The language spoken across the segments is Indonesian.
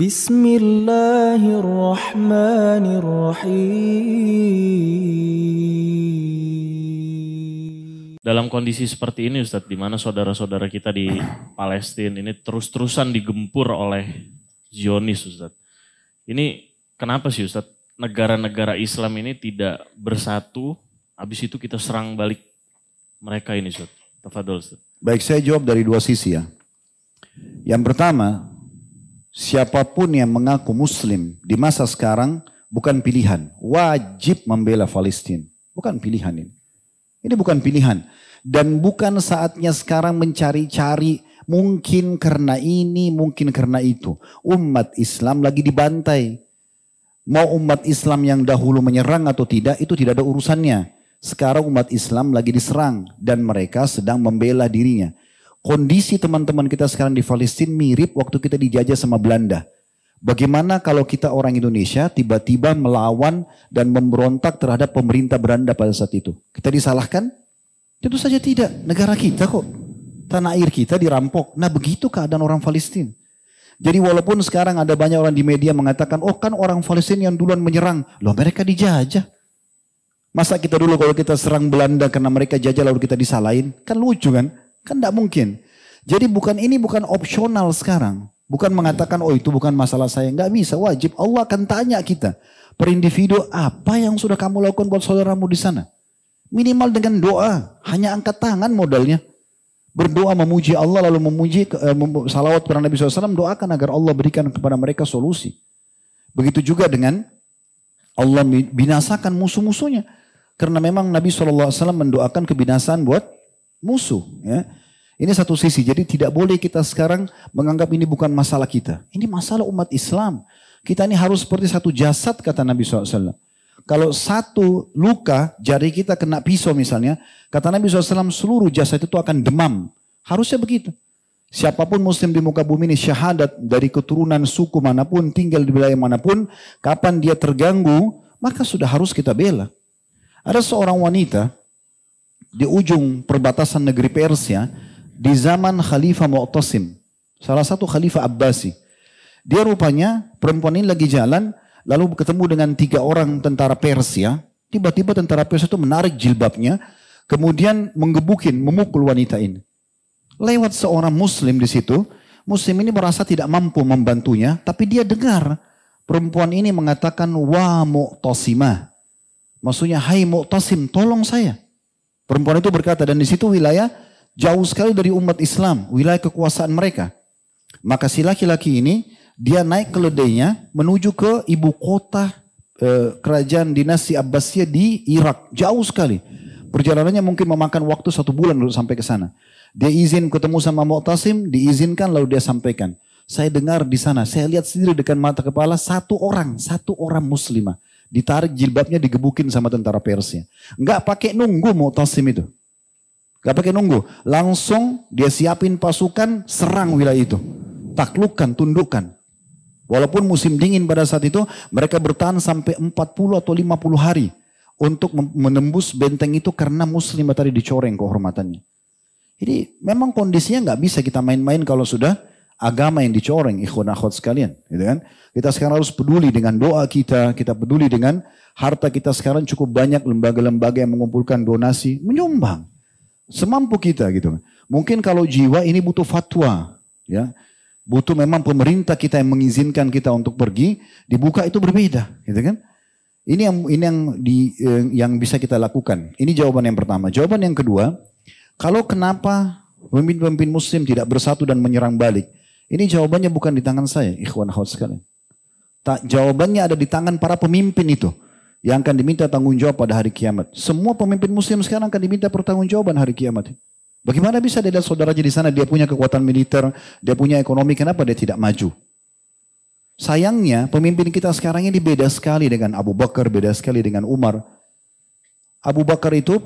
Bismillahirrahmanirrahim. Dalam kondisi seperti ini Ustadz, di mana saudara-saudara kita di Palestina ini terus-terusan digempur oleh Zionis Ustadz. Ini kenapa sih Ustadz negara-negara Islam ini tidak bersatu, habis itu kita serang balik mereka ini Ustadz? Tafadol Ustadz. Baik, saya jawab dari dua sisi ya. Yang pertama, siapapun yang mengaku muslim di masa sekarang bukan pilihan. Wajib membela Palestina. Bukan pilihan ini. Ini bukan pilihan. Dan bukan saatnya sekarang mencari-cari mungkin karena ini, mungkin karena itu. Umat Islam lagi dibantai. Mau umat Islam yang dahulu menyerang atau tidak, itu tidak ada urusannya. Sekarang umat Islam lagi diserang dan mereka sedang membela dirinya kondisi teman-teman kita sekarang di Palestina mirip waktu kita dijajah sama Belanda. Bagaimana kalau kita orang Indonesia tiba-tiba melawan dan memberontak terhadap pemerintah Belanda pada saat itu? Kita disalahkan? Tentu saja tidak. Negara kita kok. Tanah air kita dirampok. Nah begitu keadaan orang Palestina. Jadi walaupun sekarang ada banyak orang di media mengatakan, oh kan orang Palestina yang duluan menyerang. Loh mereka dijajah. Masa kita dulu kalau kita serang Belanda karena mereka jajah lalu kita disalahin? Kan lucu kan? Kan tidak mungkin. Jadi bukan ini bukan opsional sekarang. Bukan mengatakan oh itu bukan masalah saya. Nggak bisa wajib. Allah akan tanya kita. Per individu apa yang sudah kamu lakukan buat saudaramu di sana? Minimal dengan doa. Hanya angkat tangan modalnya. Berdoa memuji Allah lalu memuji uh, salawat kepada Nabi SAW. Doakan agar Allah berikan kepada mereka solusi. Begitu juga dengan Allah binasakan musuh-musuhnya. Karena memang Nabi SAW mendoakan kebinasaan buat musuh. Ya. Ini satu sisi. Jadi tidak boleh kita sekarang menganggap ini bukan masalah kita. Ini masalah umat Islam. Kita ini harus seperti satu jasad kata Nabi SAW. Kalau satu luka jari kita kena pisau misalnya. Kata Nabi SAW seluruh jasad itu akan demam. Harusnya begitu. Siapapun muslim di muka bumi ini syahadat dari keturunan suku manapun, tinggal di wilayah manapun, kapan dia terganggu, maka sudah harus kita bela. Ada seorang wanita di ujung perbatasan negeri Persia di zaman Khalifah Mu'tasim, salah satu Khalifah Abbasi. Dia rupanya perempuan ini lagi jalan lalu ketemu dengan tiga orang tentara Persia. Tiba-tiba tentara Persia itu menarik jilbabnya kemudian menggebukin, memukul wanita ini. Lewat seorang muslim di situ, muslim ini merasa tidak mampu membantunya, tapi dia dengar perempuan ini mengatakan wa mu'tasimah. Maksudnya hai mu'tasim, tolong saya. Perempuan itu berkata, dan di situ wilayah jauh sekali dari umat Islam, wilayah kekuasaan mereka. Maka si laki-laki ini, dia naik keledainya menuju ke ibu kota e, kerajaan dinasti Abbasiyah di Irak. Jauh sekali. Perjalanannya mungkin memakan waktu satu bulan untuk sampai ke sana. Dia izin ketemu sama Mu'tasim, diizinkan lalu dia sampaikan. Saya dengar di sana, saya lihat sendiri dengan mata kepala satu orang, satu orang muslimah Ditarik jilbabnya digebukin sama tentara Persia. Enggak pakai nunggu Mu'tasim itu. Enggak pakai nunggu. Langsung dia siapin pasukan serang wilayah itu. Taklukkan, tundukkan. Walaupun musim dingin pada saat itu mereka bertahan sampai 40 atau 50 hari untuk menembus benteng itu karena muslim tadi dicoreng kehormatannya. Jadi memang kondisinya nggak bisa kita main-main kalau sudah agama yang dicoreng ikhwan akhwat sekalian gitu kan kita sekarang harus peduli dengan doa kita kita peduli dengan harta kita sekarang cukup banyak lembaga-lembaga yang mengumpulkan donasi menyumbang semampu kita gitu kan? mungkin kalau jiwa ini butuh fatwa ya butuh memang pemerintah kita yang mengizinkan kita untuk pergi dibuka itu berbeda gitu kan ini yang ini yang di eh, yang bisa kita lakukan ini jawaban yang pertama jawaban yang kedua kalau kenapa pemimpin-pemimpin muslim tidak bersatu dan menyerang balik ini jawabannya bukan di tangan saya, ikhwan khawat sekali. Ta jawabannya ada di tangan para pemimpin itu. Yang akan diminta tanggung jawab pada hari kiamat. Semua pemimpin muslim sekarang akan diminta pertanggungjawaban hari kiamat. Bagaimana bisa dia dan saudara di sana, dia punya kekuatan militer, dia punya ekonomi, kenapa dia tidak maju? Sayangnya pemimpin kita sekarang ini beda sekali dengan Abu Bakar, beda sekali dengan Umar. Abu Bakar itu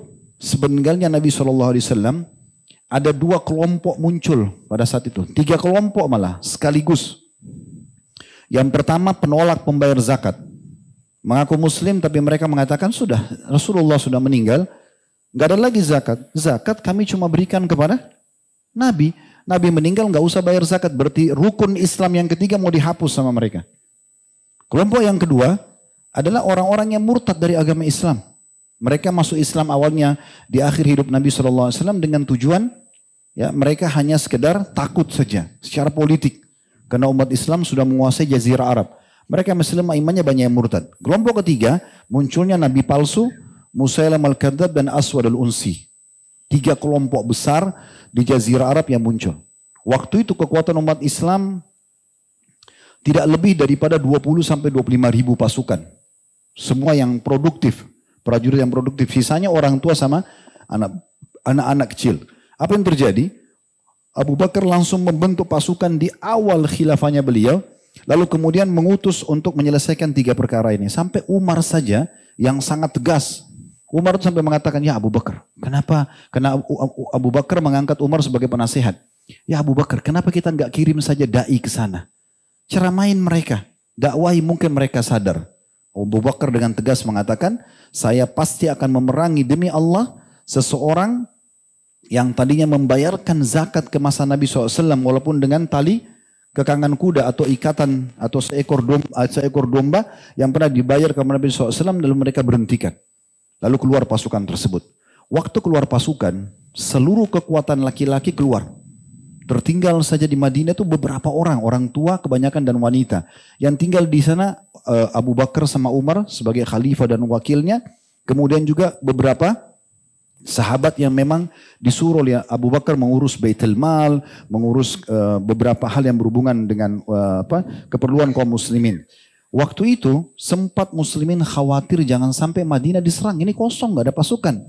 sebenarnya Nabi Alaihi Wasallam. Ada dua kelompok muncul pada saat itu. Tiga kelompok malah sekaligus. Yang pertama penolak pembayar zakat. Mengaku muslim tapi mereka mengatakan sudah Rasulullah sudah meninggal. Gak ada lagi zakat. Zakat kami cuma berikan kepada Nabi. Nabi meninggal gak usah bayar zakat. Berarti rukun Islam yang ketiga mau dihapus sama mereka. Kelompok yang kedua adalah orang-orang yang murtad dari agama Islam. Mereka masuk Islam awalnya di akhir hidup Nabi SAW dengan tujuan Ya, mereka hanya sekedar takut saja secara politik. Karena umat Islam sudah menguasai jazirah Arab. Mereka Muslim imannya banyak yang murtad. Kelompok ketiga munculnya nabi palsu Musailam al-Kadzab dan Aswad al-Unsi. Tiga kelompok besar di jazirah Arab yang muncul. Waktu itu kekuatan umat Islam tidak lebih daripada 20 sampai 25 ribu pasukan. Semua yang produktif, prajurit yang produktif. Sisanya orang tua sama anak-anak kecil. Apa yang terjadi? Abu Bakar langsung membentuk pasukan di awal khilafahnya beliau. Lalu kemudian mengutus untuk menyelesaikan tiga perkara ini. Sampai Umar saja yang sangat tegas. Umar itu sampai mengatakan, ya Abu Bakar, kenapa? Karena Abu Bakar mengangkat Umar sebagai penasehat. Ya Abu Bakar, kenapa kita nggak kirim saja da'i ke sana? Ceramain mereka, dakwahi mungkin mereka sadar. Abu Bakar dengan tegas mengatakan, saya pasti akan memerangi demi Allah seseorang yang tadinya membayarkan zakat ke masa Nabi SAW walaupun dengan tali kekangan kuda atau ikatan atau seekor domba, eh, seekor domba yang pernah dibayar ke Nabi SAW lalu mereka berhentikan. Lalu keluar pasukan tersebut. Waktu keluar pasukan, seluruh kekuatan laki-laki keluar. Tertinggal saja di Madinah itu beberapa orang, orang tua kebanyakan dan wanita. Yang tinggal di sana eh, Abu Bakar sama Umar sebagai khalifah dan wakilnya. Kemudian juga beberapa Sahabat yang memang disuruh oleh Abu Bakar mengurus Baitul Mal, mengurus uh, beberapa hal yang berhubungan dengan uh, apa keperluan kaum muslimin. Waktu itu sempat muslimin khawatir jangan sampai Madinah diserang, ini kosong nggak ada pasukan.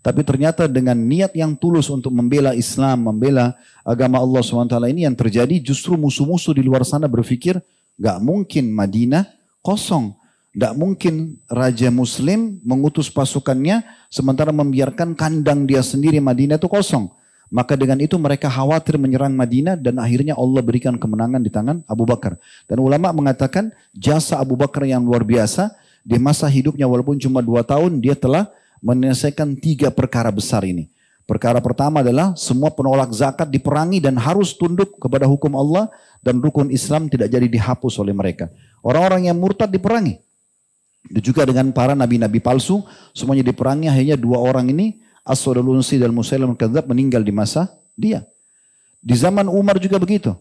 Tapi ternyata dengan niat yang tulus untuk membela Islam, membela agama Allah SWT ini yang terjadi justru musuh-musuh di luar sana berpikir gak mungkin Madinah kosong. Tidak mungkin raja muslim mengutus pasukannya sementara membiarkan kandang dia sendiri Madinah itu kosong. Maka dengan itu mereka khawatir menyerang Madinah dan akhirnya Allah berikan kemenangan di tangan Abu Bakar. Dan ulama mengatakan jasa Abu Bakar yang luar biasa di masa hidupnya walaupun cuma dua tahun dia telah menyelesaikan tiga perkara besar ini. Perkara pertama adalah semua penolak zakat diperangi dan harus tunduk kepada hukum Allah dan rukun Islam tidak jadi dihapus oleh mereka. Orang-orang yang murtad diperangi juga dengan para nabi-nabi palsu, semuanya diperangi, akhirnya dua orang ini, as Unsi dan Musaylam Kadzab meninggal di masa dia. Di zaman Umar juga begitu.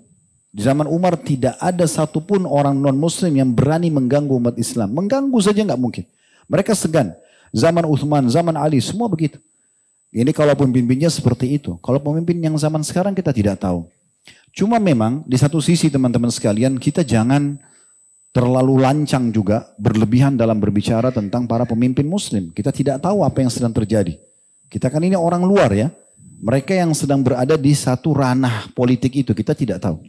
Di zaman Umar tidak ada satupun orang non-muslim yang berani mengganggu umat Islam. Mengganggu saja nggak mungkin. Mereka segan. Zaman Uthman, zaman Ali, semua begitu. Ini kalau pemimpinnya seperti itu. Kalau pemimpin yang zaman sekarang kita tidak tahu. Cuma memang di satu sisi teman-teman sekalian kita jangan terlalu lancang juga, berlebihan dalam berbicara tentang para pemimpin muslim. Kita tidak tahu apa yang sedang terjadi. Kita kan ini orang luar ya. Mereka yang sedang berada di satu ranah politik itu, kita tidak tahu.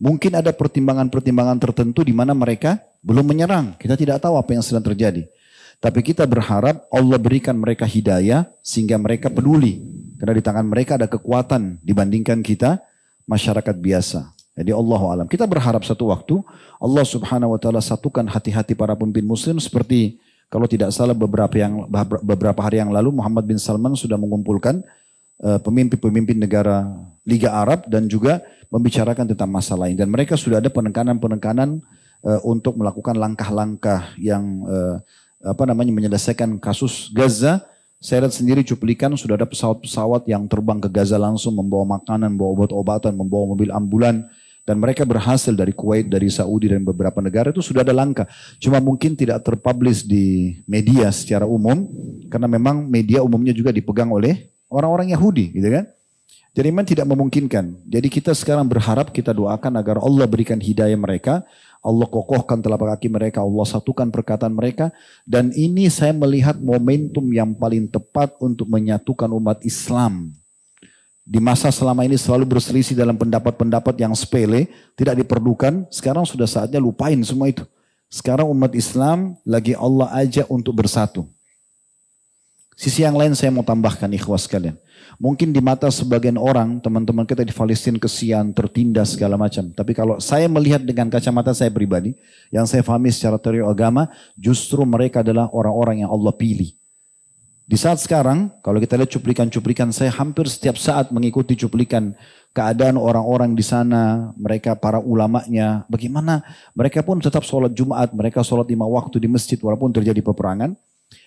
Mungkin ada pertimbangan-pertimbangan tertentu di mana mereka belum menyerang. Kita tidak tahu apa yang sedang terjadi. Tapi kita berharap Allah berikan mereka hidayah sehingga mereka peduli. Karena di tangan mereka ada kekuatan dibandingkan kita masyarakat biasa. Jadi Allah alam. Kita berharap satu waktu Allah Subhanahu wa taala satukan hati-hati para pemimpin muslim seperti kalau tidak salah beberapa yang beberapa hari yang lalu Muhammad bin Salman sudah mengumpulkan eh, pemimpin-pemimpin uh, negara Liga Arab dan juga membicarakan tentang masalah ini dan mereka sudah ada penekanan-penekanan uh, untuk melakukan langkah-langkah yang uh, apa namanya menyelesaikan kasus Gaza. Saya lihat sendiri cuplikan sudah ada pesawat-pesawat yang terbang ke Gaza langsung membawa makanan, membawa obat-obatan, membawa mobil ambulan, dan mereka berhasil dari Kuwait, dari Saudi, dan beberapa negara itu sudah ada langkah. Cuma mungkin tidak terpublish di media secara umum, karena memang media umumnya juga dipegang oleh orang-orang Yahudi gitu kan. Jadi memang tidak memungkinkan. Jadi kita sekarang berharap kita doakan agar Allah berikan hidayah mereka. Allah kokohkan telapak kaki mereka. Allah satukan perkataan mereka. Dan ini saya melihat momentum yang paling tepat untuk menyatukan umat Islam di masa selama ini selalu berselisih dalam pendapat-pendapat yang sepele, tidak diperlukan. Sekarang sudah saatnya lupain semua itu. Sekarang umat Islam lagi Allah ajak untuk bersatu. Sisi yang lain saya mau tambahkan ikhwas kalian. Mungkin di mata sebagian orang teman-teman kita di Palestina kesian, tertindas segala macam. Tapi kalau saya melihat dengan kacamata saya pribadi, yang saya pahami secara teori agama, justru mereka adalah orang-orang yang Allah pilih. Di saat sekarang, kalau kita lihat cuplikan-cuplikan, saya hampir setiap saat mengikuti cuplikan keadaan orang-orang di sana, mereka para ulamanya, bagaimana mereka pun tetap sholat Jumat, mereka sholat lima waktu di masjid walaupun terjadi peperangan.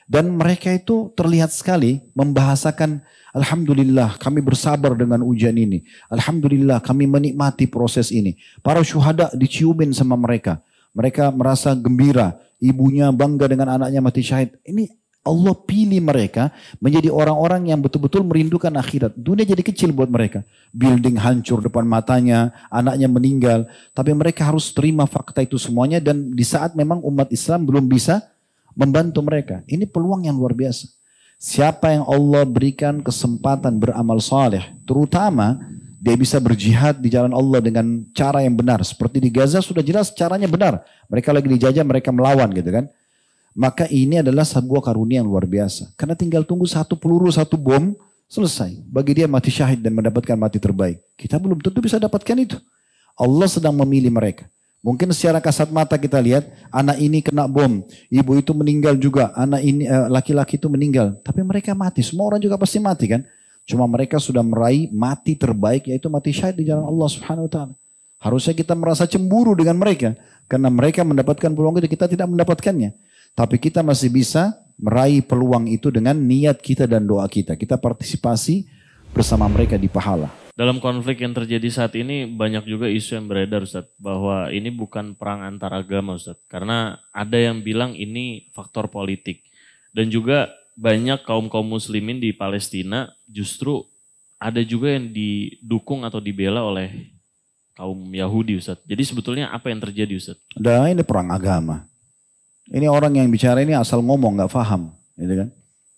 Dan mereka itu terlihat sekali membahasakan, Alhamdulillah kami bersabar dengan ujian ini. Alhamdulillah kami menikmati proses ini. Para syuhada diciumin sama mereka. Mereka merasa gembira, ibunya bangga dengan anaknya mati syahid. Ini Allah pilih mereka menjadi orang-orang yang betul-betul merindukan akhirat. Dunia jadi kecil buat mereka. Building hancur depan matanya, anaknya meninggal. Tapi mereka harus terima fakta itu semuanya dan di saat memang umat Islam belum bisa membantu mereka. Ini peluang yang luar biasa. Siapa yang Allah berikan kesempatan beramal saleh, terutama dia bisa berjihad di jalan Allah dengan cara yang benar. Seperti di Gaza sudah jelas caranya benar. Mereka lagi dijajah, mereka melawan gitu kan. Maka ini adalah sebuah karunia yang luar biasa. Karena tinggal tunggu satu peluru, satu bom, selesai. Bagi dia mati syahid dan mendapatkan mati terbaik. Kita belum tentu bisa dapatkan itu. Allah sedang memilih mereka. Mungkin secara kasat mata kita lihat anak ini kena bom, ibu itu meninggal juga, anak ini eh, laki-laki itu meninggal, tapi mereka mati. Semua orang juga pasti mati kan? Cuma mereka sudah meraih mati terbaik yaitu mati syahid di jalan Allah Subhanahu wa taala. Harusnya kita merasa cemburu dengan mereka karena mereka mendapatkan peluang itu kita tidak mendapatkannya. Tapi kita masih bisa meraih peluang itu dengan niat kita dan doa kita. Kita partisipasi bersama mereka di pahala. Dalam konflik yang terjadi saat ini banyak juga isu yang beredar Ustaz. Bahwa ini bukan perang antar agama Ustaz. Karena ada yang bilang ini faktor politik. Dan juga banyak kaum-kaum muslimin di Palestina justru ada juga yang didukung atau dibela oleh kaum Yahudi Ustaz. Jadi sebetulnya apa yang terjadi Ustaz? Dan ini perang agama. Ini orang yang bicara ini asal ngomong nggak paham, gitu kan?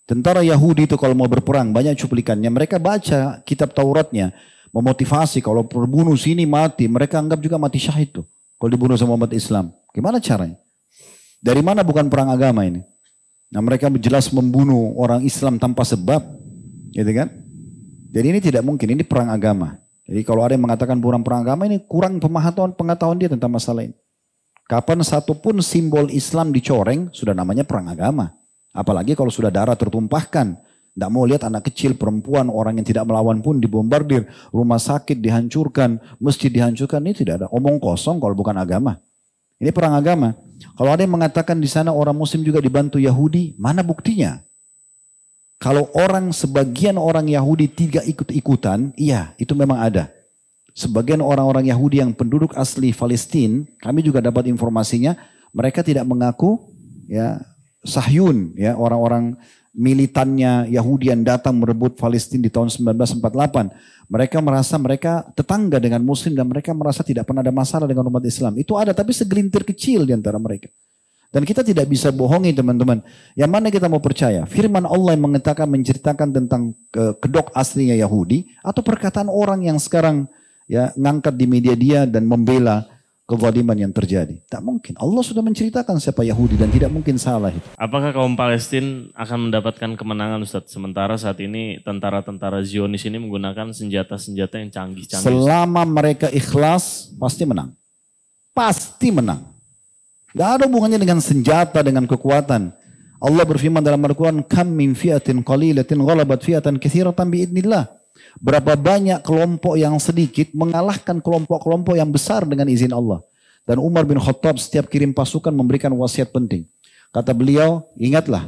Tentara Yahudi itu kalau mau berperang banyak cuplikannya. Mereka baca kitab Tauratnya memotivasi kalau terbunuh sini mati, mereka anggap juga mati syahid tuh. Kalau dibunuh sama umat Islam, gimana caranya? Dari mana bukan perang agama ini? Nah mereka jelas membunuh orang Islam tanpa sebab, gitu kan? Jadi ini tidak mungkin, ini perang agama. Jadi kalau ada yang mengatakan bukan perang agama ini kurang pemahaman pengetahuan dia tentang masalah ini. Kapan satupun simbol Islam dicoreng, sudah namanya perang agama. Apalagi kalau sudah darah tertumpahkan. Tidak mau lihat anak kecil, perempuan, orang yang tidak melawan pun dibombardir. Rumah sakit dihancurkan, masjid dihancurkan. Ini tidak ada omong kosong kalau bukan agama. Ini perang agama. Kalau ada yang mengatakan di sana orang muslim juga dibantu Yahudi, mana buktinya? Kalau orang sebagian orang Yahudi tidak ikut-ikutan, iya itu memang ada sebagian orang-orang Yahudi yang penduduk asli Palestina, kami juga dapat informasinya, mereka tidak mengaku ya Sahyun, ya orang-orang militannya Yahudi yang datang merebut Palestina di tahun 1948. Mereka merasa mereka tetangga dengan Muslim dan mereka merasa tidak pernah ada masalah dengan umat Islam. Itu ada tapi segelintir kecil di antara mereka. Dan kita tidak bisa bohongi teman-teman. Yang mana kita mau percaya? Firman Allah yang mengatakan menceritakan tentang kedok aslinya Yahudi atau perkataan orang yang sekarang ya ngangkat di media dia dan membela kezaliman yang terjadi. Tak mungkin. Allah sudah menceritakan siapa Yahudi dan tidak mungkin salah itu. Apakah kaum Palestina akan mendapatkan kemenangan Ustaz? Sementara saat ini tentara-tentara Zionis ini menggunakan senjata-senjata yang canggih-canggih. Selama mereka ikhlas, pasti menang. Pasti menang. Gak ada hubungannya dengan senjata, dengan kekuatan. Allah berfirman dalam Al-Quran, Kam min fiatin qalilatin ghalabat fiatan kathiratan biidnillah. Berapa banyak kelompok yang sedikit mengalahkan kelompok-kelompok yang besar dengan izin Allah. Dan Umar bin Khattab setiap kirim pasukan memberikan wasiat penting. Kata beliau, ingatlah,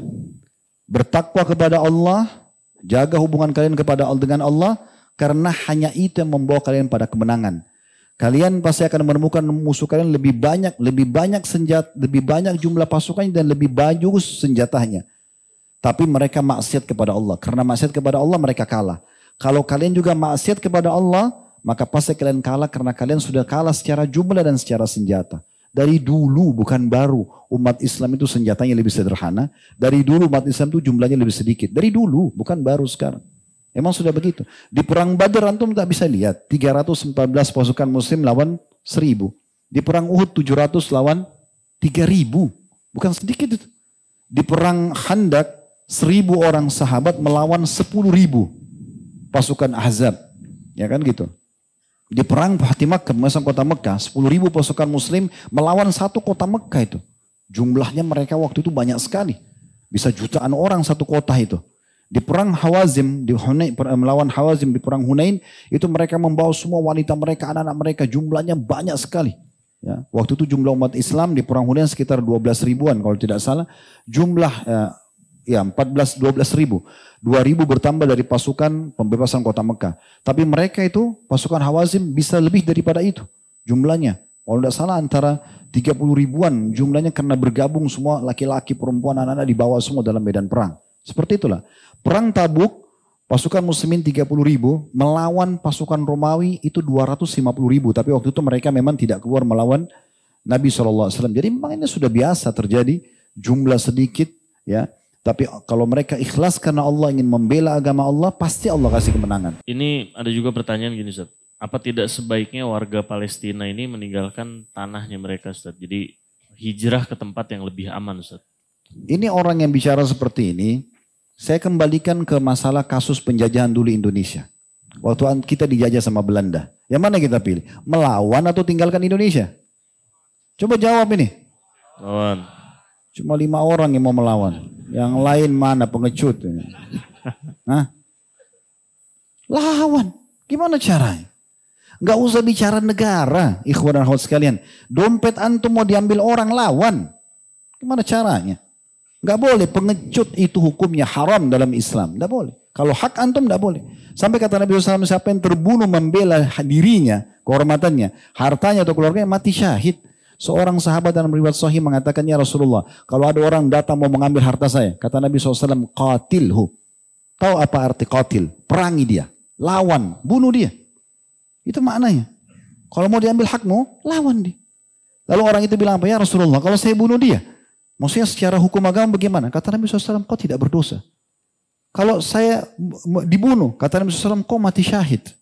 bertakwa kepada Allah, jaga hubungan kalian kepada dengan Allah, karena hanya itu yang membawa kalian pada kemenangan. Kalian pasti akan menemukan musuh kalian lebih banyak, lebih banyak senjata, lebih banyak jumlah pasukannya dan lebih bagus senjatanya. Tapi mereka maksiat kepada Allah. Karena maksiat kepada Allah mereka kalah. Kalau kalian juga maksiat kepada Allah, maka pasti kalian kalah karena kalian sudah kalah secara jumlah dan secara senjata. Dari dulu bukan baru umat Islam itu senjatanya lebih sederhana. Dari dulu umat Islam itu jumlahnya lebih sedikit. Dari dulu bukan baru sekarang. Emang sudah begitu. Di perang Badar antum tak bisa lihat 314 pasukan muslim lawan 1000. Di perang Uhud 700 lawan 3000. Bukan sedikit itu. Di perang Handak 1000 orang sahabat melawan 10 ribu pasukan Ahzab. Ya kan gitu. Di perang Fatih Makkah, masa kota Mekah, 10 ribu pasukan muslim melawan satu kota Mekah itu. Jumlahnya mereka waktu itu banyak sekali. Bisa jutaan orang satu kota itu. Di perang Hawazim, di Hunain, eh, melawan Hawazim di perang Hunain, itu mereka membawa semua wanita mereka, anak-anak mereka, jumlahnya banyak sekali. Ya, waktu itu jumlah umat Islam di perang Hunain sekitar 12 ribuan kalau tidak salah. Jumlah eh, ya, ya 14 12 ribu. 2000 bertambah dari pasukan pembebasan kota Mekah. Tapi mereka itu pasukan Hawazim bisa lebih daripada itu jumlahnya. Kalau tidak salah antara 30 ribuan jumlahnya karena bergabung semua laki-laki, perempuan, anak-anak dibawa semua dalam medan perang. Seperti itulah. Perang Tabuk pasukan muslimin 30 ribu melawan pasukan Romawi itu 250 ribu. Tapi waktu itu mereka memang tidak keluar melawan Nabi SAW. Jadi memang ini sudah biasa terjadi jumlah sedikit ya tapi kalau mereka ikhlas karena Allah ingin membela agama Allah, pasti Allah kasih kemenangan. Ini ada juga pertanyaan gini Ustaz. Apa tidak sebaiknya warga Palestina ini meninggalkan tanahnya mereka Ustaz? Jadi hijrah ke tempat yang lebih aman Ustaz. Ini orang yang bicara seperti ini, saya kembalikan ke masalah kasus penjajahan dulu Indonesia. Waktu kita dijajah sama Belanda. Yang mana kita pilih? Melawan atau tinggalkan Indonesia? Coba jawab ini. Melawan. Cuma lima orang yang mau melawan. Yang lain mana pengecut? Hah? Lawan. Gimana caranya? Gak usah bicara negara, ikhwan dan khawat sekalian. Dompet antum mau diambil orang lawan. Gimana caranya? Gak boleh pengecut itu hukumnya haram dalam Islam. Gak boleh. Kalau hak antum gak boleh. Sampai kata Nabi SAW siapa yang terbunuh membela dirinya, kehormatannya, hartanya atau keluarganya mati syahid. Seorang sahabat dalam riwayat sahih mengatakannya Rasulullah, kalau ada orang datang mau mengambil harta saya, kata Nabi SAW, qatilhu. Tahu apa arti qatil? Perangi dia, lawan, bunuh dia. Itu maknanya. Kalau mau diambil hakmu, lawan dia. Lalu orang itu bilang apa ya Rasulullah, kalau saya bunuh dia, maksudnya secara hukum agama bagaimana? Kata Nabi SAW, kau tidak berdosa. Kalau saya dibunuh, kata Nabi SAW, kau mati syahid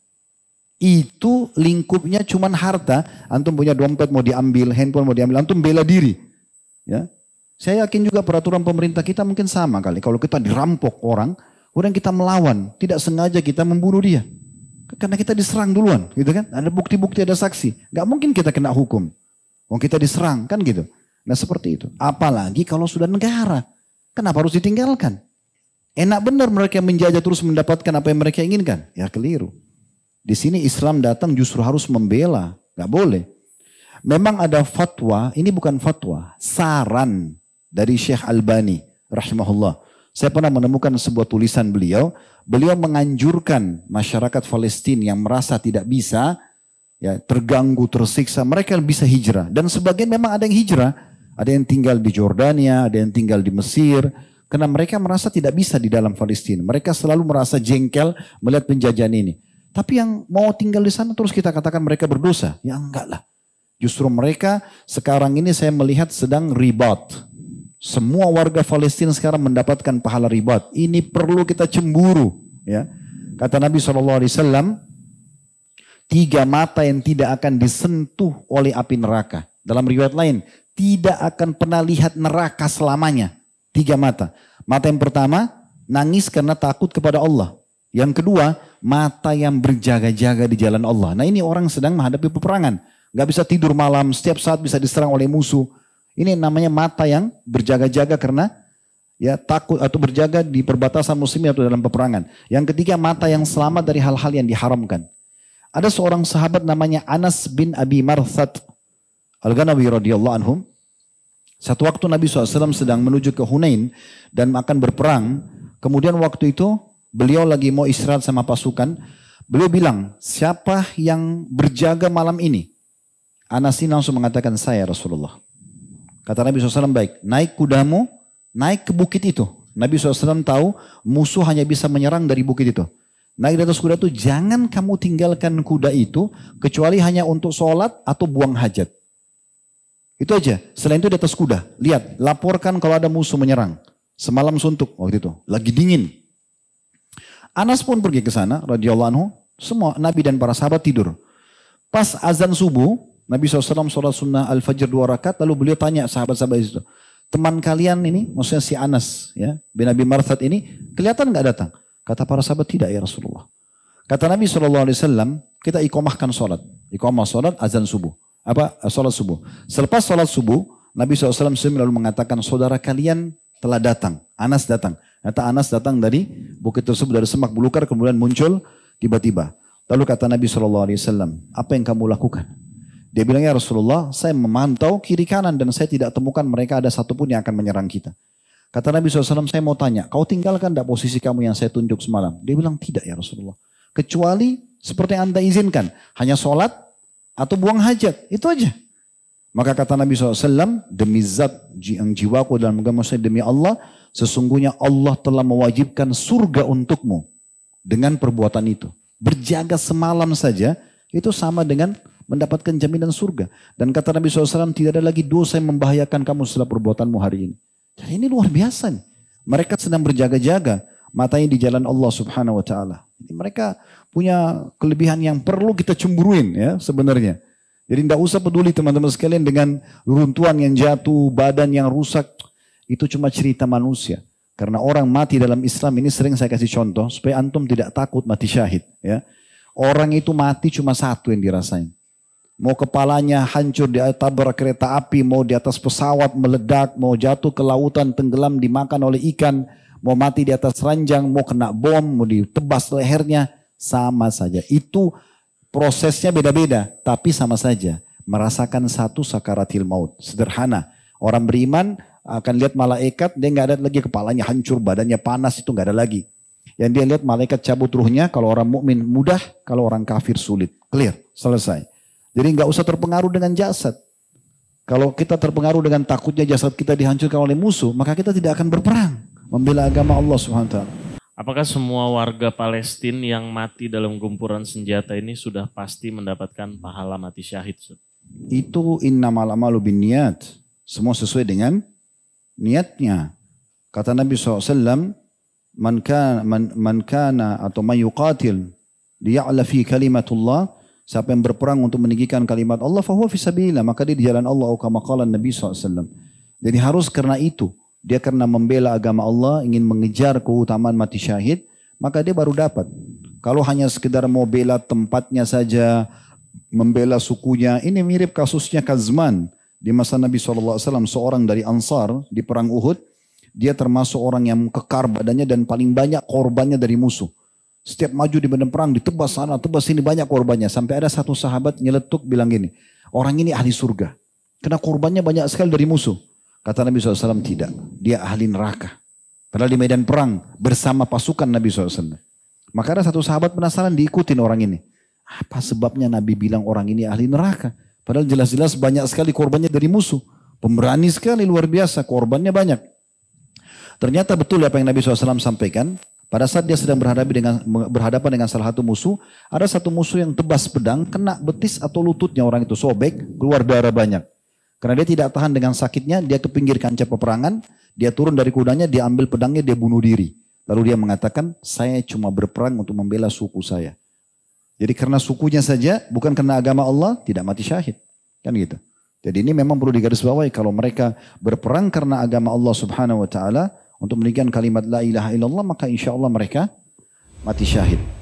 itu lingkupnya cuma harta. Antum punya dompet mau diambil, handphone mau diambil, antum bela diri. Ya. Saya yakin juga peraturan pemerintah kita mungkin sama kali. Kalau kita dirampok orang, kemudian kita melawan, tidak sengaja kita membunuh dia. Karena kita diserang duluan, gitu kan? Ada bukti-bukti, ada saksi. Gak mungkin kita kena hukum. Mau kita diserang, kan gitu. Nah seperti itu. Apalagi kalau sudah negara. Kenapa harus ditinggalkan? Enak benar mereka menjajah terus mendapatkan apa yang mereka inginkan. Ya keliru. Di sini Islam datang justru harus membela, nggak boleh. Memang ada fatwa, ini bukan fatwa, saran dari Syekh Albani rahimahullah. Saya pernah menemukan sebuah tulisan beliau, beliau menganjurkan masyarakat Palestina yang merasa tidak bisa ya terganggu, tersiksa, mereka bisa hijrah dan sebagian memang ada yang hijrah, ada yang tinggal di Jordania, ada yang tinggal di Mesir, karena mereka merasa tidak bisa di dalam Palestina. Mereka selalu merasa jengkel melihat penjajahan ini. Tapi yang mau tinggal di sana terus kita katakan mereka berdosa. Ya enggak lah. Justru mereka sekarang ini saya melihat sedang ribat. Semua warga Palestina sekarang mendapatkan pahala ribat. Ini perlu kita cemburu. Ya. Kata Nabi SAW, tiga mata yang tidak akan disentuh oleh api neraka. Dalam riwayat lain, tidak akan pernah lihat neraka selamanya. Tiga mata. Mata yang pertama, nangis karena takut kepada Allah. Yang kedua, mata yang berjaga-jaga di jalan Allah. Nah ini orang sedang menghadapi peperangan. Gak bisa tidur malam, setiap saat bisa diserang oleh musuh. Ini namanya mata yang berjaga-jaga karena ya takut atau berjaga di perbatasan muslim atau dalam peperangan. Yang ketiga mata yang selamat dari hal-hal yang diharamkan. Ada seorang sahabat namanya Anas bin Abi Marthad Al-Ghanawi radhiyallahu anhum. Satu waktu Nabi SAW sedang menuju ke Hunain dan akan berperang. Kemudian waktu itu Beliau lagi mau istirahat sama pasukan. Beliau bilang, siapa yang berjaga malam ini? Anas ini langsung mengatakan, saya Rasulullah. Kata Nabi SAW, baik, naik kudamu, naik ke bukit itu. Nabi SAW tahu musuh hanya bisa menyerang dari bukit itu. Naik di atas kuda itu, jangan kamu tinggalkan kuda itu, kecuali hanya untuk sholat atau buang hajat. Itu aja. Selain itu di atas kuda. Lihat, laporkan kalau ada musuh menyerang. Semalam suntuk waktu itu. Lagi dingin. Anas pun pergi ke sana radhiyallahu anhu. Semua Nabi dan para sahabat tidur. Pas azan subuh, Nabi SAW sholat sunnah al-fajr dua rakaat, lalu beliau tanya sahabat-sahabat itu, teman kalian ini, maksudnya si Anas ya, bin Abi Marthad ini, kelihatan nggak datang? Kata para sahabat, tidak ya Rasulullah. Kata Nabi SAW, kita ikomahkan sholat. Ikomah sholat, azan subuh. Apa? Eh, sholat subuh. Selepas sholat subuh, Nabi SAW lalu mengatakan, saudara kalian telah datang. Anas datang. Kata Anas datang dari bukit tersebut dari semak belukar kemudian muncul tiba-tiba. Lalu kata Nabi Shallallahu Alaihi Wasallam apa yang kamu lakukan? Dia bilang, ya Rasulullah, saya memantau kiri kanan dan saya tidak temukan mereka ada satupun yang akan menyerang kita. Kata Nabi SAW, saya mau tanya, kau tinggalkan tidak posisi kamu yang saya tunjuk semalam? Dia bilang, tidak ya Rasulullah. Kecuali seperti yang anda izinkan, hanya sholat atau buang hajat, itu aja. Maka kata Nabi SAW, demi zat yang jiwaku dalam agama saya demi Allah, sesungguhnya Allah telah mewajibkan surga untukmu dengan perbuatan itu. Berjaga semalam saja, itu sama dengan mendapatkan jaminan surga. Dan kata Nabi SAW, tidak ada lagi dosa yang membahayakan kamu setelah perbuatanmu hari ini. Dan ini luar biasa nih. Mereka sedang berjaga-jaga, matanya di jalan Allah Subhanahu wa taala. Mereka punya kelebihan yang perlu kita cemburuin ya sebenarnya. Jadi tidak usah peduli teman-teman sekalian dengan runtuhan yang jatuh, badan yang rusak. Itu cuma cerita manusia. Karena orang mati dalam Islam ini sering saya kasih contoh supaya antum tidak takut mati syahid. Ya. Orang itu mati cuma satu yang dirasain. Mau kepalanya hancur di tabrak kereta api, mau di atas pesawat meledak, mau jatuh ke lautan tenggelam dimakan oleh ikan, mau mati di atas ranjang, mau kena bom, mau ditebas lehernya, sama saja. Itu Prosesnya beda-beda, tapi sama saja. Merasakan satu sakaratil maut. Sederhana. Orang beriman akan lihat malaikat, dia nggak ada lagi kepalanya hancur, badannya panas, itu nggak ada lagi. Yang dia lihat malaikat cabut ruhnya, kalau orang mukmin mudah, kalau orang kafir sulit. Clear, selesai. Jadi nggak usah terpengaruh dengan jasad. Kalau kita terpengaruh dengan takutnya jasad kita dihancurkan oleh musuh, maka kita tidak akan berperang membela agama Allah Subhanahu wa taala. Apakah semua warga Palestina yang mati dalam gempuran senjata ini sudah pasti mendapatkan pahala mati syahid? Itu innamal amalu bin niat. Semua sesuai dengan niatnya. Kata Nabi SAW, man kana, man, man kana atau man yuqatil liya'la fi kalimatullah, siapa yang berperang untuk meninggikan kalimat Allah, fahuwa fi maka dia di jalan Allah, kama Nabi SAW. Jadi harus karena itu. Dia karena membela agama Allah, ingin mengejar keutamaan mati syahid, maka dia baru dapat. Kalau hanya sekedar mau bela tempatnya saja, membela sukunya, ini mirip kasusnya Kazman di masa Nabi SAW, seorang dari Ansar di perang Uhud, dia termasuk orang yang kekar badannya dan paling banyak korbannya dari musuh. Setiap maju di medan perang ditebas sana, tebas sini banyak korbannya. Sampai ada satu sahabat nyeletuk bilang gini, orang ini ahli surga. Karena korbannya banyak sekali dari musuh. Kata Nabi SAW tidak. Dia ahli neraka. Padahal di medan perang bersama pasukan Nabi SAW. Maka ada satu sahabat penasaran diikutin orang ini. Apa sebabnya Nabi bilang orang ini ahli neraka? Padahal jelas-jelas banyak sekali korbannya dari musuh. Pemberani sekali luar biasa, korbannya banyak. Ternyata betul apa yang Nabi SAW sampaikan. Pada saat dia sedang berhadapan dengan, berhadapan dengan salah satu musuh, ada satu musuh yang tebas pedang, kena betis atau lututnya orang itu sobek, keluar darah banyak. Karena dia tidak tahan dengan sakitnya, dia ke pinggir kancah peperangan, dia turun dari kudanya, dia ambil pedangnya, dia bunuh diri. Lalu dia mengatakan, saya cuma berperang untuk membela suku saya. Jadi karena sukunya saja, bukan karena agama Allah, tidak mati syahid. Kan gitu. Jadi ini memang perlu digarisbawahi kalau mereka berperang karena agama Allah subhanahu wa ta'ala, untuk meninggikan kalimat la ilaha illallah, maka insya Allah mereka mati syahid.